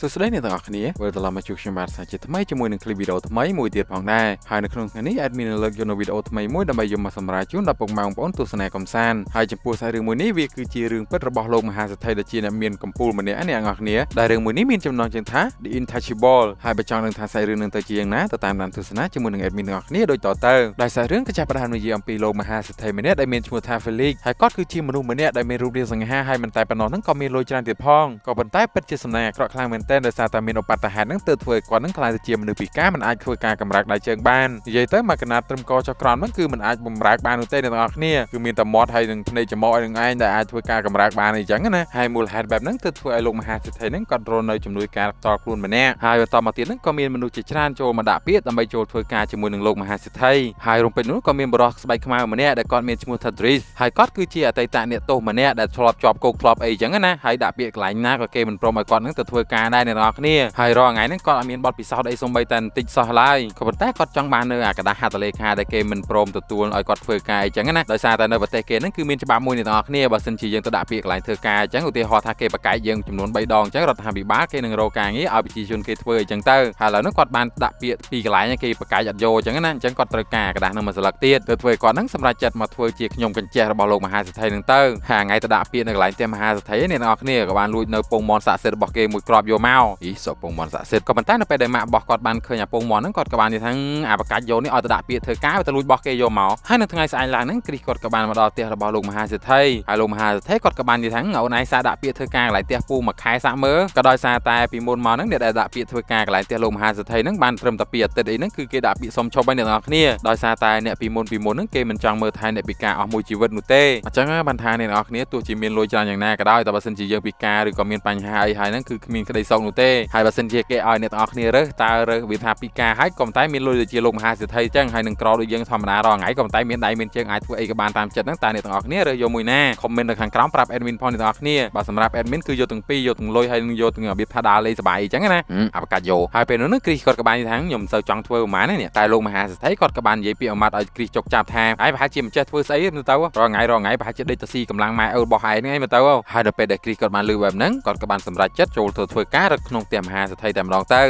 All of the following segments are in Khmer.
សួស្តីអ្នកទាំងអស់គ្នាវិលត្រឡប់មកជួបខ្ញុំបាទសាជាថ្មីជាមួយនឹងឃ្លីបវីដេអូថ្មីមួយទៀតផងដែរហើយនៅក្នុងថ្ងៃនេះ admin លើកយកនៅវីដេអូថ្មីមួយដើម្បីយកមកសម្រាប់ជូនដល់ពុកម៉ែបងប្អូនទស្សនាកំសាន្តហើយចំពោះសាររឿងមួយនេះវាគឺជារឿងពិតរបស់លោកមហាសេដ្ឋីដែលជាអ្នកមានកម្ពូលម្នាក់អ្នកទាំងអស់គ្នាដែលរឿងមួយនេះមានចំណងជើងថា The Intouchable ហើយបើចង់នឹងថាសាររឿងនឹងទៅជាយ៉ាងណាទៅតាមដានទស្សនាជាមួយនឹង admin ទាំងអស់គ្នាដូចតទៅដែលសាររឿងក៏ចាប់ផ្ដើមនិយាយអំពីលោកមហាសេដ្ឋីម្នាក់ដែលមានឈ្មោះថា Felix ហើយគាត់គឺជាមនុស្សម្នាក់ដែលមានរូបរាងសង្ហាហើយមិនតែប៉ុណ្ណោះហ្នឹងក៏មានលុយច្រើនទៀតផងក៏ប៉ុន្តែពិតជាសំណាងអាក្រក់ខ្លាំងមែនតែនដោយសារតែមានឧបតហេតុហ្នឹងទើបធ្វើឲ្យគាត់នឹងក្លាយទៅជាមនុស្សពិការមិនអាចធ្វើការកម្រើកដៃជើងបាននិយាយទៅមកកណាត់ត្រឹមកចុះក្រោមហ្នឹងគឺមិនអាចបំរើកបាននោះទេអ្នកទាំងអស់គ្នាគឺមានតែមាត់ហើយនឹងភ្នែកច្រមុះឲ្យនឹងឯងដែលអាចធ្វើការកម្រើកបានអីចឹងណាហើយមូលហេតុបែបហ្នឹងទើបធ្វើឲ្យលោកមហាសិទ្ធិហ្នឹងគាត់រងនៅជំនួយការតខ្លួនម្នាក់ហើយបន្តមកទៀតហ្នឹងក៏មាន មនុស្សជាច្រើនចូលមកដាក់ពាក្យដើម្បីចូលធ្វើការជាមួយនឹងលោកមហាសិទ្ធិហើយរំពេចនោះក៏មានបរិសស្បែកខ្មៅម្នាក់ដែលគាត់មានឈ្មោះថា Dris ហើយគាត់គឺជាអតីតអ្នកទោសម្នាក់ដែលធ្លាប់ជាប់គុកធ្លាប់អីចឹងណាហើយដាក់ពាក្យកន្លែងណាក៏គេមិនព្រមឲ្យគាត់ហ្នឹងទៅធ្វើការដែរអ្នកទាំងអស់គ្នាហើយរាល់ថ្ងៃហ្នឹងគាត់អត់មានបទពិសោធន៍អីសូម្បីតែបន្តិចសោះឡើយក៏ប៉ុន្តែគាត់ចង់បាននៅអាកដាស់ហត្ថលេខាដែលគេមិនព្រមទទួលឲ្យគាត់ធ្វើការអីចឹងណាដោយសារតែនៅប្រទេសគេហ្នឹងគឺមានច្បាប់មួយអ្នកទាំងអស់គ្នាបើសិនជាយើងទៅដាក់ពាក្យកន្លែងធ្វើការអញ្ចឹងឧទាហរណ៍ថាគេបកកាយយើងចំនួន3ដងអញ្ចឹងរដ្ឋាភិបាលគេនឹងរកការងារឲ្យប្រជាជនគេធ្វើអញ្ចឹងទៅហើយឥឡូវហ្នឹងគាត់បានដាក់ពាក្យពីកន្លែងគេបកកាយអត់យកអញ្ចឹងណាអញ្ចឹងគាត់ត្រូវការกระดาษនឹងមួយស្លឹកទៀតទៅធ្វើគាត់ហ្នឹងសម្រាប់ចិត្តមកធ្វើជាខ្ញុំកញ្ចេះរបស់លោកមហាសេដ្ឋីហ្នឹងទៅហើយថ្ងៃទៅដាក់ពាក្យនៅកន្លែងផ្ទះមហាសេដ្ឋីអ្នកទាំងអស់គ្នាក៏បានលួចនៅពងមនស័ក្តិសិទ្ធិរបស់គេមួយក្របយកមកអ៊ីសពងមន់ស័ក្តិសិទ្ធិក៏ប៉ុន្តែនៅពេលដែលម៉ាក់របស់គាត់បានឃើញអាពងមន់ហ្នឹងគាត់ក៏បាននិយាយថាអាបកាច់យកនេះឲ្យទៅដាក់ពាក្យធ្វើការទៅលួចបោះគេយកមកហើយនៅថ្ងៃស្អែកឡើងហ្នឹងគ្រីសគាត់ក៏បានមកដល់ផ្ទះរបស់លោកមហាសេដ្ឋីហើយលោកមហាសេដ្ឋីគាត់ក៏បាននិយាយថាអូនឯងសារដាក់ពាក្យធ្វើការកន្លែងផ្ទះពូមួយខែសាក់មើលក៏ដោយសារតែពីមុនមកហ្នឹងអ្នកដែលដាក់ពាក្យធ្វើការកន្លែងផ្ទះលោកមហាសេដ្ឋីហ្នឹងបានត្រឹមតែពីអាទិត្យអីហ្នឹងគឺគេដាក់ពាក្យសុំឈប់ឲ្យអ្នកទាំងអស់គ្នាដោយសារតែអ្នកពីមុនពីមុនហ្នឹងគេមិនចង់មើលថែអ្នកពិការអស់មួយជីវិតនោះទេអញ្ចឹងបានថាអ្នកទាំងអស់គ្នាទោះជាមានលុយច្រើនយ៉ាងណាក៏ដោយតែបើសិនជាយើងពិការឬក៏មានបញ្ហាអីហើយហ្នឹងគឺគ្មានក្តីសងនោះទេហើយបើសិនជាគេឲ្យអ្នកទាំងអស់គ្នារើសតើរើសវាថាពីការហើយក៏តែមានលុយដូចជាលោកមហាសេដ្ឋីចឹងហើយនឹងក្រដូចយើងធម្មតារាល់ថ្ងៃក៏តែមានដៃមានជើងអាចធ្វើអីក៏បានតាមចិត្តហ្នឹងតើអ្នកទាំងអស់គ្នារើសយកមួយណាខមមិននៅខាងក្រោមប្រាប់ admin ផងអ្នកទាំងអស់គ្នាបើសម្រាប់ admin គឺយកទាំងពីរយកទាំងលុយហើយនឹងយកទាំងរបៀបថាដើរលេងសប្បាយអីចឹងណាអាប្រកាសយកហើយពេលនោះនឹងគ្រីសគាត់ក៏បាននិយាយថាខ្ញុំមិនសូវចង់ធ្វើប្រហែលនេះតែលោកមហាសេដ្ឋីគាត់ក៏បាននិយាយពាក្យអាម៉ាត់ឲ្យគ្រីសចុកចាប់ថាហើយប្រហែលជាមិនចេះធ្វើស្អីទៅរាល់ថ្ងៃរាល់ថ្ងៃប្រហែលជាដេកទៅស៊ីកម្លាំងម៉ែឪរបស់ឯងហ្នឹងឯងមើលទៅហើយដល់ពេលដែលគ្រីសគាត់បានលើបែបហ្នឹងគាត់ក៏បានសម្រេចចិត្តចូលធ្វើធ្វើការការរត់ក្នុងផ្ទះមហាសេដ្ឋីតែម្ដងទៅ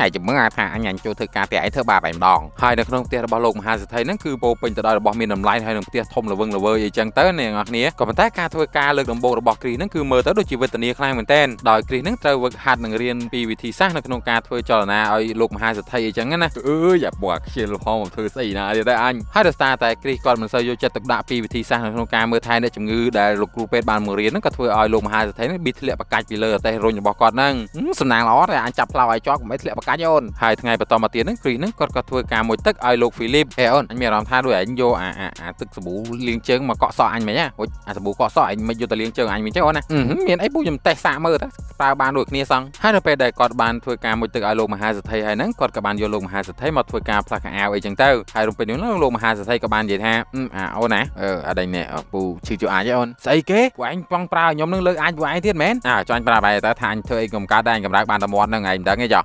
ហើយជំងឺថាអញអញចូលធ្វើការផ្ទះឯងធ្វើបាបឯម្ដងហើយនៅក្នុងផ្ទះរបស់លោកមហាសេដ្ឋីហ្នឹងគឺពោពេញទៅដោយរបស់មានតម្លៃហើយនឹងផ្ទះធំល្វឹងល្វើយអីចឹងទៅអ្នកនរគ្នាក៏ប៉ុន្តែការធ្វើការលើកដំបូងរបស់គ្រីហ្នឹងគឺមើលទៅដូចជាវេទនាខ្លាំងមែនទែនដោយគ្រីហ្នឹងត្រូវវឹកហាត់នឹងរៀនពីវិធីសាស្ត្រនៅក្នុងការធ្វើចលនាឲ្យលោកមហាសេដ្ឋីអីចឹងណាអើយអាបួខ្ជិលហមមកធ្វើស្អីណាទៀតតែអញហើយដោយសារតែគ្រីគាត់មិនសូវយកចិត្តទុកដាក់ពីវិធីសាស្ត្រនៅក្នុងការមើលថែអ្នកជំងឺដែលលោកគ្រូពេទ្យបានមករៀនហ្នឹងក៏ធ្វើឲ្យលោកមហាសេដ្ឋីហ្នឹងប៊ីធ្លាក់ប្រកាច់ពីលើអតេះរុញរបស់គាត់ហ្នឹងសំណាងល្អតែអញចាប់ផ្លោឲ្យជាប់កុំឲ្យធ្លាក់ប្រកាច់អូនហើយថ្ងៃបន្តមកទៀតហ្នឹងគ្រីហ្នឹងគាត់ក៏ធ្វើការមួយទឹកឲ្យលោកហ្វីលីបអេអូនអញមានអារម្មណ៍ថាដូចឯងយកអាអាទឹកសាប៊ូលាងជើងមកកក់សក់អញមិញហ៎ហូចអាសាប៊ូកក់សក់ឯងមិនយកទៅលាងជើងអញមិញទេអូនណាមានអីពូខ្ញុំតេសសាកមើលតើប្រើបានដូចគ្នាសោះហើយនៅពេលដែលគាត់បានធ្វើការមួយទឹកឲ្យលោកមហាសេដ្ឋីហើយហ្នឹងគាត់ក៏បានយកលោកមហាសេដ្ឋីមកធ្វើការផ្លាស់កៅអៅអីចឹងទៅហើយរំពេចនោះលោកមហាសេដ្ឋីក៏បាននិយាយថាអ่าអូនណាអឺអត់ដឹងណែពូឈឺជួអាយទេអូនស្អីគេពួកឯងចង់ប្រើខ្ញុំនឹងលើកអាចពួកឯងទៀតមែនអាចាញ់ប្រាប់ឯងតើថាអញធ្វើអីកុំកើតដែរអញកម្រើកបានតែមាត់ហ្នឹងឯងមិនដឹងទេចុះ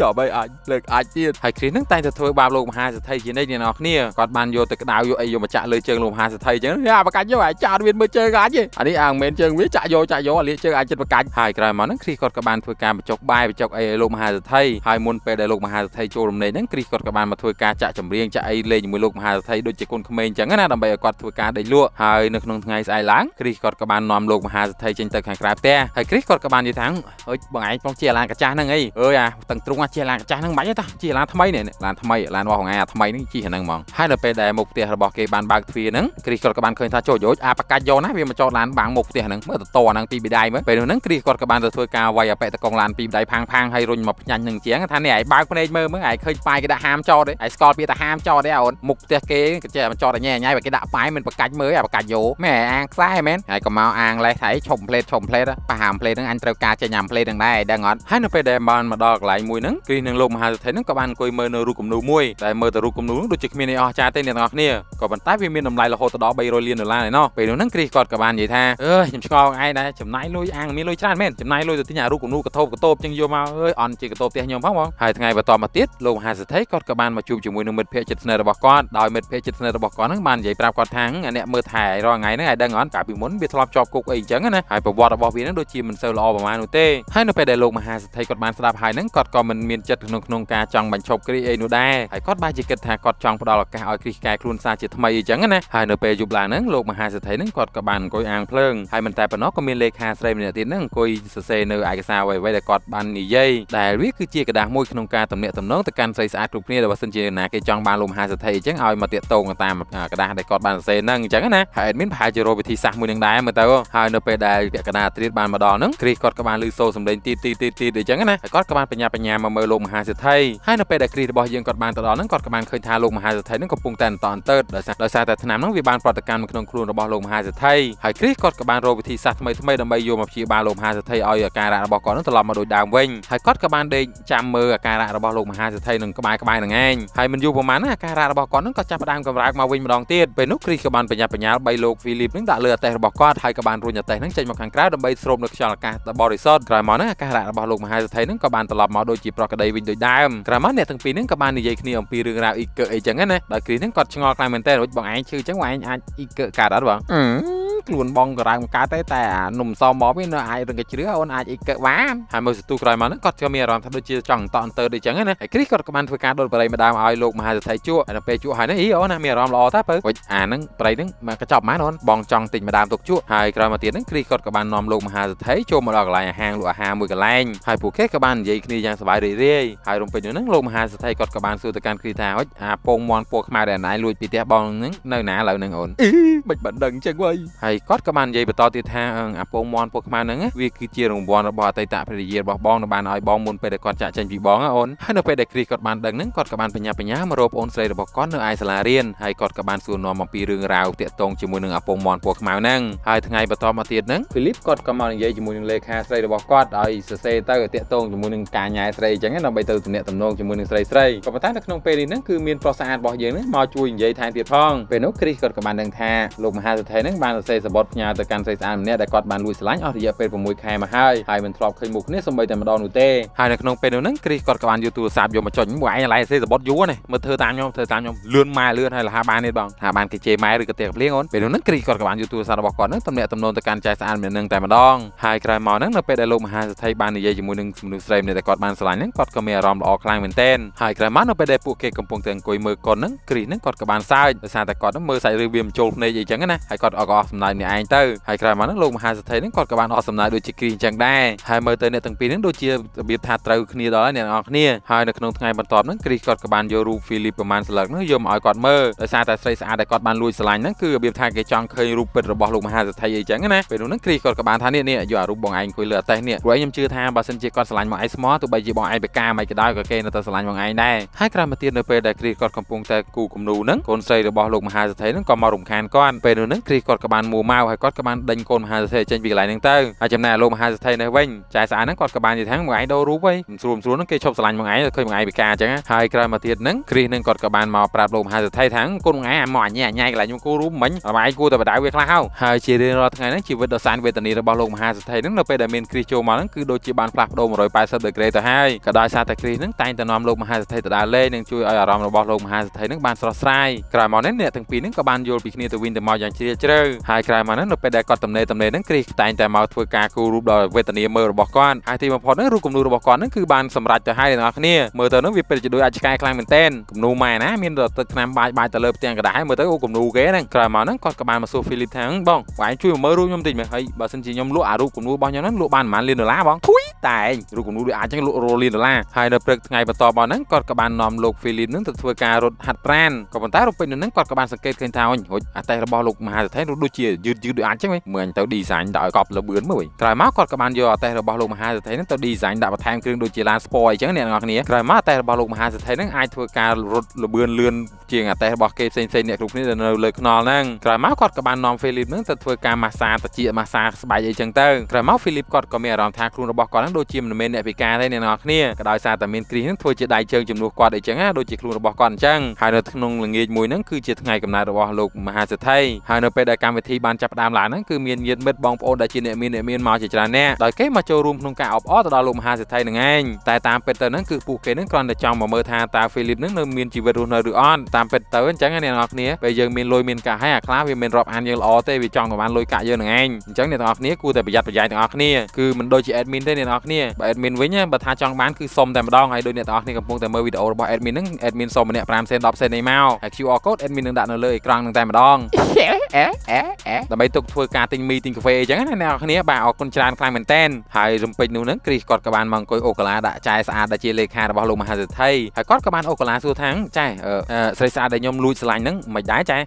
ចុះបីអាចលើកអាចទៀតហើយគ្រីសហ្នឹងតែងតែធ្វើបាបលោកមហាសិទ្ធិជានិច្ចអ្នកនរគ្នាគាត់បានយកទៅក្តៅយកអីយកមកចាក់លើជើងលោកមហាសិទ្ធិអញ្ចឹងអាប្រកាច់យកអាចាត់វាមើលជើងអាចទេអានេះអាមិនមែនជើងវាចាក់យកចាក់យកអាលាជើងអាចចិត្តប្រកាច់ហើយក្រោយមកហ្នឹងគ្រីសគាត់ក៏បានធ្វើការបញ្ចុកបាយបញ្ចុកអីឲ្យលោកមហាសិទ្ធិហើយមុនពេលដែលលោកមហាសិទ្ធិចូលរំលែកហ្នឹងគ្រីសគាត់ក៏បានមកធ្វើការចាក់ចម្រៀងចាក់អីលេងជាមួយលោកមហាសិទ្ធិដូចជាកូនក្មេងអញ្ចឹងណាដើម្បីឲ្យគាត់ធ្វើការដេកលក់ហើយនៅក្នុងថ្ងៃស្អែកឡើងគ្រីសគាត់ក៏បាននាំលោកមហាសិទ្ធិចេញទៅខាងក្រៅផ្ទះហើយគ្រីសគាត់ក៏បាននិយាយថាអុយបបងឯងផងជាឡានកាចាស់ហ្នឹងអីអើយអាតឹងទ្រុងអាជាឡានកាចាស់ហ្នឹងមិនបាច់ទេតាជាឡានថ្មីនេះឡានថ្មីឡានរបស់បងឯងអាថ្មីហ្នឹងជិះហ្នឹងហ្មងហើយនៅពេលដែលមុខផ្ទះរបស់គេបានបើកទ្វារហ្នឹងគ្រីសគាត់ក៏បានឃើញថាចូលយោជអាបកាច់យកណាវាមកចតឡានបាំងមុខផ្ទះហ្នឹងមើលតតហ្នឹងពីបិដៃមើលពេលហ្នឹងគ្រីសគាត់ក៏បានទៅធ្វើការវាយអបិតកងឡានពីបិដៃផាំងផាំងហើយរុញមកផ្ញាញ់នឹងជាងថានេះឯងបើកភ្នែកមើលមើលឯងឃើញប៉ាយគេដាក់ហាមចតទេឯងស្គាល់ពីថាហាមចតទេអូនមុខផ្ទះគេគេចេះមកចតតែញ៉ែញ៉ៃបើគេដាក់ប៉ាយមិនបកាច់មើលអាបកាច់យោមែនអាងខ្សែមែនហើយក៏មកអាងលេសថៃឈុំផ្លេតឈុំផ្លេតប៉ះហាមផ្លេតហ្នឹងអញត្រូវការចេញញ៉ាំផ្លេតហ្នឹងដែរដែរដឹងអត់ហើយនៅពេលដែលបានមកដល់កន្លែងមួយហ្នឹងគ្រីសនិងលោកមហាសេដ្ឋីហ្នឹងក៏បានអង្គុយមើលនៅរូបគំនូមួយដែលមើលទៅរូបគំនូហ្នឹងដូចជាគ្មានអីអស្ចារ្យទេអ្នកទាំងអស់គ្នាក៏ប៉ុន្តែវាមានតម្លៃរហូតដល់300លានដុល្លារឯណោះពេលនោះហ្នឹងគ្រីសគាត់ក៏បាននិយាយថាអើយខ្ញុំឆ្ងល់ឯងដែរចំណាយលុយអាងមានលុយច្រើនមែនចំណាយលុយទៅទិញអារូបគំនូកតោបកតោបជាងយកមកអើយអន់ជាកតោបផ្ទះខ្ញុំផងបងហើយថ្ងៃបន្ទាប់មកទៀតលោកមហាសេដ្ឋីគាត់ក៏បានមកជួបជាមួយនឹងមិត្តភ័ក្តិជិតស្និទ្ធរបស់គាត់ដោយមិត្តភ័ក្តិជិតស្និទ្ធរបស់គាត់ហ្នឹងបាននិយាយប្រាប់គាត់ថាអ្នកមើលថែរាល់ថ្ងៃហ្នឹងឯងដឹងអត់កាលពីមុនវាធ្លាប់ជាប់គុកអីអញ្ចឹងណាហើយប្រវត្តិរបស់វាហ្នឹងដូចជាមិនសូវល្អប្រហែលនោះទេហើយនៅពេលដែលលោកមហាសេដ្ឋីគាត់បានស្ដាប់ហើយហ្នឹងគាត់ក៏មិនមានចិត្តក្នុងក្នុងការចង់បញ្ឈប់គ្រីអីនោះដែរហើយគាត់បែរជាគិតថាគាត់ចង់ផ្ដល់ឱកាសឲ្យគ្រីកែខ្លួនសារជាថ្មីអីចឹងណាហើយនៅពេលយប់ឡើងហ្នឹងលោកមហាសេដ្ឋីហ្នឹងគាត់ក៏បានអង្គុយអាងភ្លើងហើយមិនតែប៉ុណ្ណោះក៏មានលេខាស្រីម្នាក់ទៀតហ្នឹងអង្គុយសរសេរនៅឯកសារអ្វីៗដែលគាត់បាននិយាយដែលវាគឺជាกระดาษមួយក្នុងការតំណាក់តំណងទៅកាន់ស្រីស្អាតគ្រប់គ្នាដែលបើសិនជាណាគេចង់បានលោកមហាសេដ្ឋីអញ្ចឹងឲ្យមកតាកតងតាមกระดาษដែលគាត់បានសរសេរហ្នឹងអញ្ចឹងណាហើយអេដមីនប្រហែលជារកវិធីសាស្ត្រមួយនឹងដែរមើលទៅហើយនៅពេលដែលពាក្យកណ្ដាលអត្រិតបានមកដល់ហ្នឹងគ្រីសគាត់ក៏បានលើសូរសម្លេងទីទីទីទីអញ្ចឹងណាគាត់ក៏បានបញ្ញាបញ្ញាមកមើលលោកមហាសេដ្ឋីហើយនៅពេលដែលគ្រីរបស់យើងគាត់បានទៅដល់ហ្នឹងគាត់ក៏បានឃើញថាលោកមហាសេដ្ឋីហ្នឹងកំពុងតែអន្តរន្តើតដោយសារដោយសារតែឆ្នាំហ្នឹងវាបានប្រតិកម្មក្នុងខ្លួនរបស់លោកមហាសេដ្ឋីហើយគ្រីគាត់ក៏បានរកវិធីសាស្ត្រថ្មីថ្មីដើម្បីយកមកព្យាបាលលោកមហាសេដ្ឋីឲ្យអាការៈរបស់គាត់ហ្នឹងត្រឡប់មកដូចដើមវិញហើយគាត់ក៏បានដេកចាំមើលអាការៈរបស់លោកមហាសេដ្ឋីនឹងក្បែរក្បែរនឹងឯងហើយមិនយូរប៉ុន្មានអាការៈរបស់គាត់ហ្នឹងក៏ចាប់ផ្ដើមកម្រើកមកវិញម្ដងទៀតពេលនោះគ្រីក៏បានបញ្ញាបញ្ញាបីលោកហ្វីលីបហ្នឹងដាក់លើអតេសរបស់គាត់ហើយក៏បានរុញអតេសហ្នឹងចេញមកខាងក្រៅដើម្បីស្រូបនៅខ្យល់អាកាសដ៏បរិសុទ្ធក្រោយមកហ្នឹងអាកាសរៈរបស់លោកមហាសេដ្ឋីនឹងក៏បានត្រឡប់មកដូចជាប្រក្តីវិញដូចដើមក្រៅមកអ្នកទាំងពីរនឹងក៏បាននិយាយគ្នាអំពីរឿងរ៉ាវអ៊ីកើអីចឹងណាដល់គ្រីនឹងគាត់ឆ្ងល់ខ្លាំងមែនតើរួចបងឯងឈឺចឹងបងឯងអាចអ៊ីកើកើតអត់បងខ្លួនបងក្រៅមកកើតទេតែអានំសមមកវានៅអាចរឹងកជ្រឹះអូនអាចអ៊ីកបានហើយមើលសទូក្រោយមកហ្នឹងគាត់ក៏មានអារម្មណ៍ថាដូចជាចង់តន់តើដូចចឹងណាហើយគ្រីសគាត់ក៏បានធ្វើការដុតបរិយម្ដាមឲ្យលោកមហាសេដ្ឋីជក់ហើយដល់ពេលជក់ហើយហ្នឹងអីអូនណាមានអារម្មណ៍ល្អតើបើវិញអាហ្នឹងប្រៃហ្នឹងមកកញ្ចប់ម៉ានអូនបងចង់ទិញម្ដាមទុកជក់ហើយក្រោយមកទៀតហ្នឹងគ្រីសគាត់ក៏បាននាំលោកមហាសេដ្ឋីចូលមកដល់កន្លែងអាហារលក់អាហារមួយកន្លែងហើយពួកគេក៏បាននិយាយគ្នាយ៉ាងសប្បាយរីករាយហើយរំពេចនោះហ្នឹងលោកមហាសេដ្ឋីគាត់ក៏បានសួរទៅកាន់គ្រីសថាហុចអាពងមន់ពណ៌ខ្មៅដែលណៃលួចពីផ្ទះបងហ្នឹងនៅណាឥឡូវហ្នឹងអូនអីមិនបានដឹងចឹងវ៉ៃហើយគាត់ក៏បាននិយាយបន្តទៀតថាអាពងមន់ពោះខ្មៅហ្នឹងវាគឺជារង្វាន់របស់អតីតភរិយារបស់បងដែលបានឲ្យបងមុនពេលដែលគាត់ចាក់ចេញពីបងអូនហើយនៅពេលដែលគ្រីគាត់បានដឹងហ្នឹងគាត់ក៏បានបញ្ញាបញ្ញាមករកអូនស្រីរបស់គាត់នៅឯសាលារៀនហើយគាត់ក៏បានសួរនាំអំពីរឿងរ៉ាវទាក់ទងជាមួយនឹងអាពងមន់ពោះខ្មៅហ្នឹងហើយថ្ងៃបន្តមកទៀតហ្នឹងហ្វីលីបគាត់ក៏មកនិយាយជាមួយនឹងលេខាស្រីរបស់គាត់ឲ្យសរសេរទៅទាក់ទងជាមួយនឹងការញ៉ែស្រីអញ្ចឹងដើម្បីទៅទំនាក់ទំនងជាមួយនឹងស្រីស្រីក៏ប៉ុន្តែនៅក្នុងពេលនេះហ្នឹងគឺមានប្រុសស្អាតរបស់យើងហ្នឹងមកជួយនិយាយថែមទៀតផងពេលនោះគ្រីគាត់ក៏បានដឹងថាលោកមហាសេដ្ឋីហ្នឹងបានសរសេរសបុតផ្ញើទៅកាន់ស្រីស្អាតម្នាក់ដែលគាត់បានលួចស្រឡាញ់អស់រយៈពេល6ខែមកហើយហើយមិនធ្លាប់ឃើញមុខគ្នាសូម្បីតែម្ដងនោះទេហើយនៅក្នុងពេលនោះហ្នឹងគ្រីសគាត់ក៏បានយកទូរស័ព្ទយកមកចុចមួយឯងឡៃស្រីសបុតយូរណាមើលធ្វើតាមខ្ញុំធ្វើតាមខ្ញុំលឿនម៉ែលឿនហើយលះបាននេះបងថាបានគេជេរម៉ែឬក៏ទេកភ្លៀងអូនពេលនោះហ្នឹងគ្រីសគាត់ក៏បានយកទូរស័ព្ទរបស់គាត់ហ្នឹងតំណាក់តំណងទៅកាន់ចៃស្អាតម្នាក់ហ្នឹងតែម្ដងហើយក្រោយមកហ្នឹងនៅពេលដែលលោកមហាសេដ្ឋីបាននិយាយជាមួយនឹងមនុស្សស្រីម្នាក់ដែលគាត់បានស្រឡាញ់ហ្នឹងគាត់ក៏មានអារម្មណ៍ល្អខ្លាំងមែនទែនហើយក្រោយមកនៅពេលដែលពួកគេកំពុងតែអង្គុយមើលកុនហ្នឹងគ្រីសហ្នឹងគាត់ក៏បានសើចដោយសារតែគាត់មើលសាច់រឿងវាមិនចូលភ្នែកអីចឹងណាហើយគាត់ក៏អស់សំណើចម្នាក់ឯងទៅហើយក្រោយមកហ្នឹងលោកមហាសេដ្ឋីហ្នឹងគាត់ក៏បានអត់សំណើដូចជាគ្រីអញ្ចឹងដែរហើយមើលទៅអ្នកទាំងពីរហ្នឹងដូចជារបៀបថាត្រូវគ្នាដល់ហើយអ្នកនរគ្នាហើយនៅក្នុងថ្ងៃបន្ទាប់ហ្នឹងគ្រីគាត់ក៏បានយករូបហ្វីលីបប្រមាណស្លឹកហ្នឹងយកមកឲ្យគាត់មើលដោយសារតែស្រីស្អាតដែលគាត់បានលួចស្រឡាញ់ហ្នឹងគឺរបៀបថាគេចង់ឃើញរូបពិតរបស់លោកមហាសេដ្ឋីអីចឹងណាពេលនោះហ្នឹងគ្រីគាត់ក៏បានថានេះនេះយករូបបងឯងអង្គុយលើអតេះនេះព្រោះខ្ញុំជឿថាបើសិនជាគាត់ស្រឡាញ់មកឯងស្មោះទោះបីជាបងឯងប្រកាមិនក៏ដោយក៏គេនៅតែស្រឡាញ់បងឯងដែរហើយក្រោយមកទៀតនៅពេលដែលគ្រីគាត់កំពុងតែគូគំនូហ្នឹងកូនស្រីរបស់លោកមហាសេដ្ឋីហ្នឹងក៏មករំខានគាត់ពេលនោះហ្នឹងគ្រីគាត់ក៏បានមួមួម៉ៅហើយគាត់ក៏បានដេញកូនមហាសេដ្ឋីចេញពីកន្លែងហ្នឹងទៅហើយចំណែកលោកមហាសេដ្ឋីនេះវិញចាយស្អាតហ្នឹងគាត់ក៏បាននិយាយថាមួយឯងដូររូបហីមិនស្រួលមិនស្រួលហ្នឹងគេឈប់ស្រឡាញ់មួយឯងឃើញមួយឯងពិការអញ្ចឹងហើយក្រោយមកទៀតហ្នឹងគ្រីសហ្នឹងគាត់ក៏បានមកប្រាប់លោកមហាសេដ្ឋីថាកូនមួយឯងមកអញ្ញាអញ្ញាកន្លែងខ្ញុំគូរូបមិញមួយឯងគួរតែបដៅវាខ្លះហើយហើយជារៀងរាល់ថ្ងៃហ្នឹងជីវិតដ៏សានវេទនារបស់លោកមហាសេដ្ឋីហ្នឹងនៅពេលដែលមានគ្រីសចូលមកហ្នឹងគឺដូចជាបានផ្លាស់ប្ដូរ180ដឺក្រេទៅហើយក៏ដោយសារតែគ្រីសហ្នឹងតែងតែនាំលោកមហាសេដ្ឋីទៅដើរលេងនិងជួយឲ្យអារម្មណ៍របស់លោកមហាសេដ្ឋីហ្នឹងបានស្រស់ស្រាយក្រោយមកនេះអ្នកទាំងពីរហ្នឹងក៏បានយល់ពីគ្នាទៅវិញទៅមកយ៉ាងជ្រាលជ្រៅហើយក្រៅមកហ្នឹងនៅពេលដែលគាត់តំណេតំណេហ្នឹងគ្រីសតែងតែមកធ្វើការគូររូបដល់វេទនាមើលរបស់គាត់ហើយទីបំផុតហ្នឹងរូបគំនូររបស់គាត់ហ្នឹងគឺបានសម្រេចទៅហើយអ្នកនរគ្នាមើលទៅហ្នឹងវាពិតជាដូចអាចឆ្កែខ្លាំងមែនទែនគំនូរម៉ែណាមានទឹកថ្នាំបាយបាយទៅលើផ្ទាំងกระดาษហើយមើលទៅអូគំនូរគេហ្នឹងក្រៅមកហ្នឹងគាត់ក៏បានមកសួរហ្វីលីបថាបងបងជួយមើលរូបខ្ញុំតិចមើលហើយបើសិនជាខ្ញុំលក់អារូបគំនូររបស់ខ្ញុំហ្នឹងលក់បានប្រហែលលានដុល្លារបងធុយតែងរូបគំនូវាអាចចឹងលក់រលានដុល្លារហើយនៅព្រឹកថ្ងៃបន្តមកហ្នឹងគាត់ក៏បាននាំលោកហ្វីលីបនឹងទៅធ្វើការរត់ហាត់ប្រាណក៏ប៉ុន្តែរូបពេញនឹងគាត់ក៏បានសង្កេតឃើញថាអញរួចអតេះរបស់លោកមហាសេដ្ឋីដូចជាយឺតយឺតដូចអាចចឹងវិញមើលអញទៅ design ដាក់ឲ្យកប់លបឿនមើលវិញក្រោយមកគាត់ក៏បានយកអតេះរបស់លោកមហាសេដ្ឋីនឹងទៅ design ដាក់បន្ថែមគ្រឿងដូចជាឡាន sport អីចឹងអ្នកនរគ្នាក្រោយមកអតេះរបស់លោកមហាសេដ្ឋីនឹងអាចធ្វើការរត់លបឿនលឿនជាងអតេះរបស់គេផ្សេងៗអ្នកគ្រប់គ្នាដែលនៅលើខ្នល់ហ្នឹងក្រោយមកគាត់ក៏បាននាំហ្វីលីបនឹងទៅធ្វើការម៉ាស្សាត្រជាម៉ាស្សាស្បែកអីចឹងទៅក្រោយមកហ្វីលីបគាត់ក៏មានអារម្មណ៍ថាខ្លួនរបស់គាត់ហ្នឹងដូចជាមិនមែនអ្នកពិការទេអ្នកនរគ្នាក៏ដោយសារតែមានគ្រីសហ្នឹងធ្វើជាដៃជើងជំនួសគាត់អីចឹងណាដូចជាខ្លួនរបស់គាត់អញ្ចឹងហើយនៅក្នុងល្ងាចមួយហ្នឹងគឺជាថ្ងៃកំណើតរបស់លោកមហាសេដ្ឋីហើយនៅពេលដែលកម្មវិធីបានចាប់ផ្ដើមឡើងហ្នឹងគឺមានញាតិមិត្តបងប្អូនដែលជាអ្នកមានអ្នកមានមកជាច្រើនអ្នកដោយគេមកចូលរួមក្នុងការអបអរទៅដល់លោកមហាសេដ្ឋីនឹងឯងតែតាមពិតទៅហ្នឹងគឺពួកគេហ្នឹងគ្រាន់តែចង់មកមើលថាតើហ្វីលីបហ្នឹងនៅមានជីវិតរស់នៅឬអត់តាមពិតទៅអញ្ចឹងអ្នកនរគ្នាពេលយើងមានលុយមានកាក់ហើយអាខ្លះវាមានរាប់អានយើងល្អទេវាចង់ទៅបានលុយកាក់យើងនឹងឯងអញ្ចឹងអ្នកនរគ្នាគួរតែប្រយ័ត្នប្រយែងទាំងអស់គ្នាគឺមិនដូចជា admin ទេអ្នកនរស់គ្នាបើ admin វិញបើថាចង់បានគឺសុំតែម្ដងហើយដោយអ្នកទាំងអស់គ្នាកំពុងតែមើលវីដេអូរបស់ admin ហ្នឹង admin សុំម្នាក់5សេន10សេននេះមកហើយ QR code admin នឹងដាក់នៅលើអេក្រង់នឹងតែម្ដងដើម្បីទុកធ្វើការទិញមីទិញកាហ្វេអញ្ចឹងណាអ្នកនរគ្នាបាទអរគុណច្រើនខ្លាំងមែនតែនហើយរំពេចនោះហ្នឹងគ្រីសគាត់ក៏បានមកអង្គុយអូកាឡាដាក់ចែស្អាតដែលជាលេខារបស់លោកមហាសេដ្ឋីហើយគាត់ក៏បានអូកាឡាសួរថាចែស្រីស្អាតដែលខ្ញុំលួចឆ្លាញ់ហ្នឹងមិនដែរចែ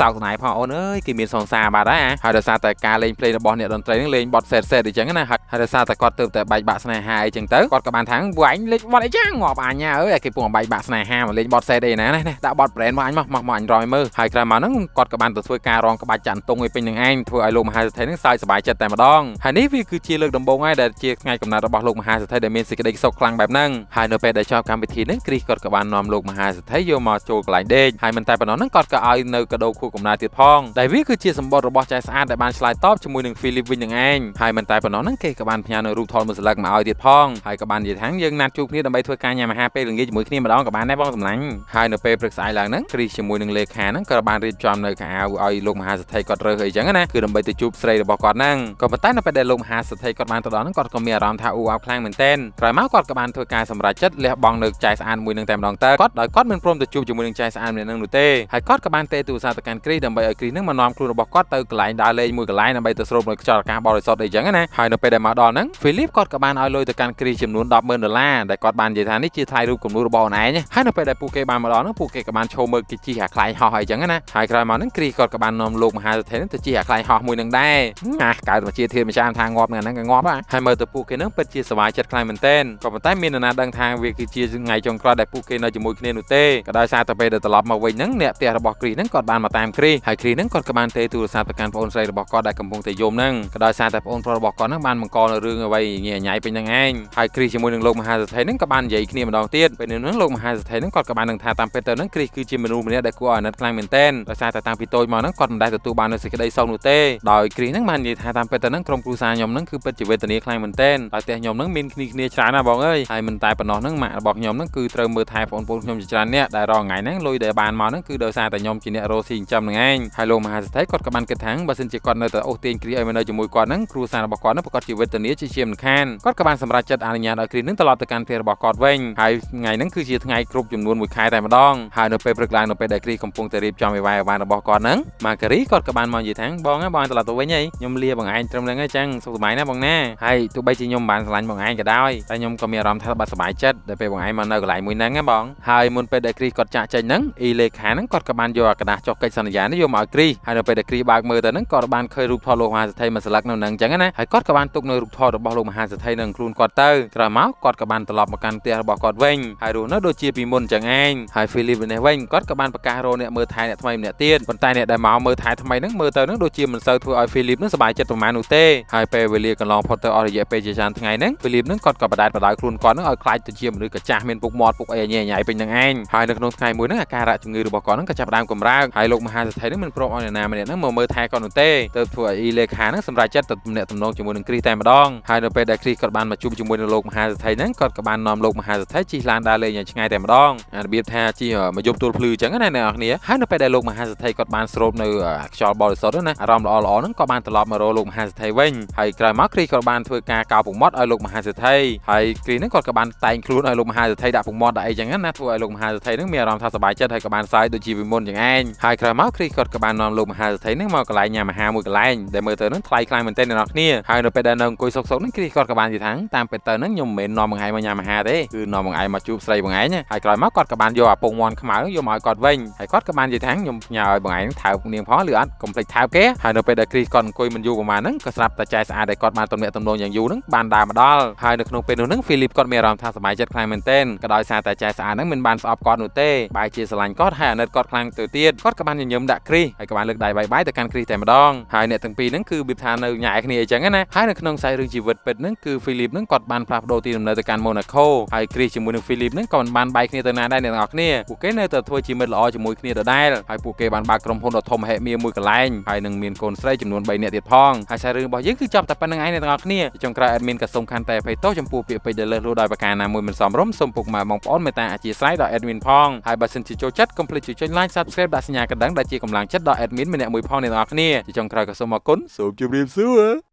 សោកស្ដាយផងអូនអើយគេមានសងសាបាត់ហើយហើយដោយសារតែការលេងភ្លេងរបស់អ្នកតន្ត្រីហ្នឹងលេងបត់សេតសេតអញ្ចឹងណាហើយដោយសារតែគាត់ទៅតែបែកបាក់ស្នេហាអីចឹងទៅគាត់ក៏បានថាវ៉ាញ់លេខបត់អីចឹងងាប់អញអើយគេពងបែកបាក់ស្នេហាមកលេខបត់សេតអីណាណាដាក់បត់ brand មកអញមកមកមកអញរយមើលហើយក្រោយមកហ្នឹងគាត់ក៏បានទៅធ្វើការរងក្បាច់ចាន់តុងឲ្យពេញនឹងឯងធ្វើឲ្យលោកមហាសេដ្ឋីហ្នឹងសើចសប្បាយចិត្តតែម្ដងហើយនេះវាគឺជាលើកដំបូងហើយដែលជាថ្ងៃកំណើតរបស់លោកមហាសេដ្ឋីដែលមានសេចក្តីសុខខ្លាំងបែបហ្នឹងហើយនៅពេលដែលចប់កម្មវិធីហ្នឹងគ្រីសគាត់ក៏បាននាំលោកមហាសេដ្ឋីយកមកចូលកន្លែងដេកហើយមិនតែប៉ុណ្ណោះហ្នឹងគាត់ក៏ឲ្យនៅកដោខួបកំណើតទៀតផងដែលវាគឺជាសម្បត្តិរបស់ចៃស្អាតដែលបានឆ្លើយតបជាមួយនឹង Philip វិញនឹងឯងហើយមិនតែប៉ុណ្ណោះហ្នឹងគេក៏បានផ្ញើនៅរូបថតមួយស្លឹកមកឲ្យទៀតផងហើយក៏បាននិយាយថាយើងណាត់ជួបគ្នាដើម្បីធ្វើការញ៉ាំអាហារពេលល្ងាចជាមួយគ្នាម្ដងក៏បានដែរបងសម្លាញ់ហើយនៅពេលព្រឹកស្អែកឡើងហ្នឹងគ្រីសជាមួយនឹងលេខាហ្នឹងក៏បានរៀបចំនៅខាងអាវឲ្យលោកមហាសេដ្ឋីគាត់រើសអីចឹងណាគឺដើម្បីទៅជួបស្រីរបស់គាត់ហ្នឹងក៏ប៉ុន្តែនៅពេលដែលលោកមហាសេដ្ឋីគាត់បានទៅដល់ហ្នឹងគាត់ក៏មានអារម្មណ៍ថាអ៊ូអៅខ្លាំងមែនទែនក្រោយមកគាត់ក៏បានធ្វើការសម្រេចចិត្តលះបង់នៅចៃស្អាតមួយនឹងតែម្ដងតើគាត់ដោយគាត់មិនព្រមទៅជួបជាមួយនឹងចៃស្អាតម្នាក់នឹងនោះទេហើយគាត់ក៏បានទេទូរស័ព្ទទៅកាន់គ្រីសដើម្បីឲ្យគ្រីសហ្នឹងមកនាំខ្លួនរបស់គាត់ទៅកន្លែងដើរលេងមួយកន្លែងដើម្បីទៅស្រូបនៅខ្យល់អាកាសបរិសុទ្ធអីចឹងណាហើយនៅពេលដែលមកដល់ហ្នឹងហ្វីលីបគាត់ក៏បានឲ្យលុយទៅកាន់គ្រីចំនួន100000ដុល្លារដែលគាត់បាននិយាយថានេះជាថ្លៃរូបគំនូរបស់អូនឯងហើយនៅពេលដែលពួកគេបានមកដល់នោះពួកគេក៏បានឈោមើលគេជីអាខ្លែងហោះអីចឹងណាហើយក្រោយមកហ្នឹងគ្រីគាត់ក៏បាននាំលោកមហាសេដ្ឋីហ្នឹងទៅជីអាខ្លែងហោះមួយនឹងដែរអាកើតមកជាធានម្ចាស់ថាងាប់នឹងអាហ្នឹងក៏ងាប់ហើយមើលទៅពួកគេហ្នឹងពិតជាសប្បាយចិត្តខ្លាំងមែនទែនក៏ប៉ុន្តែមាននរណាដឹងថាវាគឺជាថ្ងៃចុងក្រោយដែលពួកគេនៅជាមួយគ្នានោះទេក៏ដោយសារតែពេលដែលត្រឡប់មកវិញហ្នឹងអ្នកផ្ទះរបស់គ្រីហ្នឹងគាត់បានមកតាមគ្រីហើយគ្រីហ្នឹងគាត់ក៏បានទេទូរស័ព្ទទៅកាន់ប្អូនស្រីរបស់គាត់ដែលកំពុងតែយំហ្នឹងក៏ដោយសារតែប្អូនប្រុសរបស់គាត់ហ្នឹងបានបង្កនៅរឿងអ្វីញញញ៉ៃពេញនឹងឯងហើយគ្រីសជាមួយនឹងលោកមហាសេដ្ឋីនឹងក៏បាននិយាយគ្នាម្ដងទៀតពេលនោះលោកមហាសេដ្ឋីនឹងគាត់ក៏បាននឹងថាតាមពិតទៅនឹងគ្រីសគឺជាមនុស្សម្នាក់ដែលគួរឲ្យអាណិតខ្លាំងមែនទែនដោយសារតែតាំងពីតូចមកនឹងគាត់មិនដែលទទួលបាននូវសេចក្តីសោកនោះទេដោយគ្រីសនឹងបាននិយាយថាតាមពិតទៅនឹងក្រុមគ្រួសារខ្ញុំនឹងគឺពិតជាវេទនាខ្លាំងមែនទែនតែផ្ទះខ្ញុំនឹងមានគ្នាគ្នាច្រើនណាស់បងអើយហើយមិនតែប៉ុណ្ណោះនឹងម៉ាក់របស់ខ្ញុំនឹងគឺត្រូវមើលថែបងប្អូនខ្ញុំជាច្រើនអ្នកដែលរងថ្ងៃហ្នឹងលុយដែលបានមកហ្នឹងគឺដោយសារតែខ្ញុំជាអ្នករស់ស៊ីចិញ្ចឹមហ្នឹងឯងហើយលោកមហាសេដ្ឋីគាត់ក៏បានគិតថាបើសិនជាគាត់នៅតែអូសទាញគ្រីឲ្យមកនៅជាមួយគាត់ហ្នឹងគ្រួសាររបស់គាត់នឹងប្រកាសជាវេទនាជាជាមិនខានគាត់ក៏បានសម្រេចចិត្តអនុញ្ញាតឲ្យគ្រីសនឹងត្រឡប់ទៅកាន់ផ្ទះរបស់គាត់វិញហើយថ្ងៃហ្នឹងគឺជាថ្ងៃគ្រប់ចំនួន1ខែតែម្ដងហើយនៅពេលព្រឹកឡើងនៅពេលដែលគ្រីសកំពុងតែរៀបចំអីវ៉ាយអីវ៉ាន់របស់គាត់ហ្នឹងម៉ាការីគាត់ក៏បានមកនិយាយថាបងហ៎បងត្រឡប់ទៅវិញហីខ្ញុំលាបងឯងត្រឹមហ្នឹងហីចឹងសុខសប្បាយណាបងណាហើយទោះបីជាខ្ញុំបានស្រឡាញ់បងឯងក៏ដោយតែខ្ញុំក៏មានអារម្មណ៍ថាបាត់សប្បាយចិត្តដែលពេលបងឯងមកនៅកន្លែងមួយហ្នឹងណាបងហើយមុនពេលដែលគ្រីសគាត់ចាក់ចេញហ្នឹងអ៊ីលេខាហ្នឹងគាត់ក៏បានយកអាកដាស់ចុះកិច្ចសន្យានេះយកមកឲ្យគ្រីសហើយនៅពេលដែលគ្រីសបើកមើលទៅហ្នឹងគាត់បានឃើញរូបថតលោកមហាសេដ្ឋីមួយស្លឹកនៅហ្នឹងចឹងណាហើយគាត់ក៏បានទុកនៅរូបថតរបស់លោកមហាសសេដ្ឋីនឹងខ្លួនគាត់ទៅក្រោយមកគាត់ក៏បានត្រឡប់មកកាន់ផ្ទះរបស់គាត់វិញហើយរស់នៅដូចជាពីមុនចឹងឯងហើយ Philip នេះវិញគាត់ក៏បានប្រកាសរកអ្នកមើលថែអ្នកថ្មីម្នាក់ទៀតប៉ុន្តែអ្នកដែលមកមើលថែថ្មីហ្នឹងមើលទៅហ្នឹងដូចជាមិនសូវធ្វើឲ្យ Philip នឹងសប្បាយចិត្តប៉ុន្មាននោះទេហើយពេលវេលាកន្លងផុតទៅអស់រយៈពេលជាច្រើនថ្ងៃហ្នឹង Philip នឹងគាត់ក៏បដាច់បដៅខ្លួនគាត់នឹងឲ្យខ្លាចទៅជាមនុស្សកាចាស់មានពុកមាត់ពុកអីញ៉ៃញ៉ៃពេញនឹងឯងហើយនៅក្នុងថ្ងៃមួយហ្នឹងអាការៈជំងឺរបស់គាត់នឹងក៏ចាប់ផ្ដើមកម្រើកហើយលោកមហាសេដ្ឋីនឹងមិនព្រមឲ្យអ្នកណាម្នាក់ហ្នឹងមកមើលថែគាត់នោះទេទើបធ្វើឲ្យអ៊ីលេខានឹងសម្រេចចិត្តទៅទំនាក់ទំនងជាមួយនឹងគ្រីសតែម្ដងហើយនៅពេលដែលគ្រីគាត់បានមកជួបជាមួយនឹងលោកមហាសេដ្ឋីហ្នឹងគាត់ក៏បាននាំលោកមហាសេដ្ឋីជិះឡានដើរលេងយ៉ាងឆ្ងាយតែម្ដងរបៀបថាជិះមកយប់ទួលភ្លឺអញ្ចឹងណាអ្នកនរគ្នាហើយនៅពេលដែលលោកមហាសេដ្ឋីគាត់បានស្រូបនៅខ្យល់បរិសុទ្ធណាអារម្មណ៍ល្អល្អហ្នឹងក៏បានត្រឡប់មករកលោកមហាសេដ្ឋីវិញហើយក្រោយមកគ្រីគាត់បានធ្វើការកោពុកមាត់ឲ្យលោកមហាសេដ្ឋីហើយគ្រីហ្នឹងគាត់ក៏បានតែងខ្លួនឲ្យលោកមហាសេដ្ឋីដាក់ពុកមាត់ដាក់អីចឹងណាធ្វើឲ្យលោកមហាសេដ្ឋីហ្នឹងមានអារម្មណ៍ថាសប្បាយចិត្តហើយក៏បានសាយដូចជាវិមុនចឹងឯងហើយក្រោយមកគ្រីគាត់ក៏បាននាំលោកមហាសេដ្ឋីហ្នឹងមកកន្លែងញ៉ាំអាហារមួយកន្លែងដែលមើលទៅហ្នឹងថ្លៃខ្លាំងមែនទែនអ្នកនរគ្នាហើយនៅពេលដែលនៅអង្គុយសុកសុកហ្នឹងគ្រីគាត់ក៏បានយល់ថាតាមពិតទៅហ្នឹងខ្ញុំមិនមែននាំបងឯងមកញ៉ាំអាហារទេគឺនាំបងឯងមកជួបស្រីបងឯងហើយក្រោយមកគាត់ក៏បានយកអាពងមាន់ខ្មៅយកមកឲ្យគាត់វិញហើយគាត់ក៏បាននិយាយថាខ្ញុំផ្ញើឲ្យបងឯងថើបនាងផងឬអត់កុំភ្លេចថើបគេហើយនៅពេលដែលគ្រីសគាត់អង្គុយមិនយូរប្រហែលហ្នឹងក៏ស្រាប់តែចែកស្អាតដែលគាត់បានទំនាក់ទំនងយ៉ាងយូរហ្នឹងបានដើរមកដល់ហើយនៅក្នុងពេលនោះហ្នឹងហ្វីលីបគាត់មានអារម្មណ៍ថាសប្បាយចិត្តខ្លាំងមែនទែនក៏ដោយសារតែចែកស្អាតហ្នឹងមិនបានស្អប់គាត់នោះទេបែរជាស្រឡាញ់គាត់ហើយអាណិតគាត់ខ្លាំងទៅទៀតគាត់ក៏បានញញឹមដាក់គ្រីសហើយក៏បានលើកដៃបាយបាយទៅកាន់គ្រីសតែម្ដងហើយអ្នកទាំងពីរហ្នឹងគឺបៀបថានៅញ៉ែគ្នាអញ្ចឹងណាហើយនៅក្នុងខ្សែរឿងជីវិតពិតហ្នឹងគឺហ្វីលីបនឹងគាត់បានផ្លាស់ប្ដូរទីលំនៅទៅកាន់ម៉ូណាកូហើយគ្រីសជាមួយនឹងហ្វីលីបនឹងក៏មិនបានបែកគ្នាទៅណាដែរអ្នកទាំងអស់គ្នាពួកគេនៅតែធ្វើជាមិត្តល្អជាមួយគ្នាដដែលហើយពួកគេបានបើកក្រុមហ៊ុនដ៏ធំហេមាមួយកន្លែងហើយនឹងមានកូនស្រីចំនួន3នាក់ទៀតផងហើយសាររឿងរបស់យើងគឺចប់តែប៉ុណ្្នឹងឯងអ្នកទាំងអស់គ្នាចុងក្រោយអេដមីនក៏សូមខានតែអភ័យទោសចំពោះពាក្យពេចន៍ដែលលើសលួសដោយប្រការណាមួយមិនសមរម្យសូមពុកម៉ែបងប្អូនមេត្តាអធិស្ឋានដល់អេដមីនផងហើយបើសិនជាចូលចិត្តកុំភ្លេចចុច like subscribe ដាក់សញ្ញាកណ្ដឹងដែលជាកម្លាំងចិត្តដល់អេដមីនម្នាក់មួយផងអ្នកទាំងអស់គ្នាជាចុងក្រោយក៏សូមអរគុណសូមជម្រាបសួរ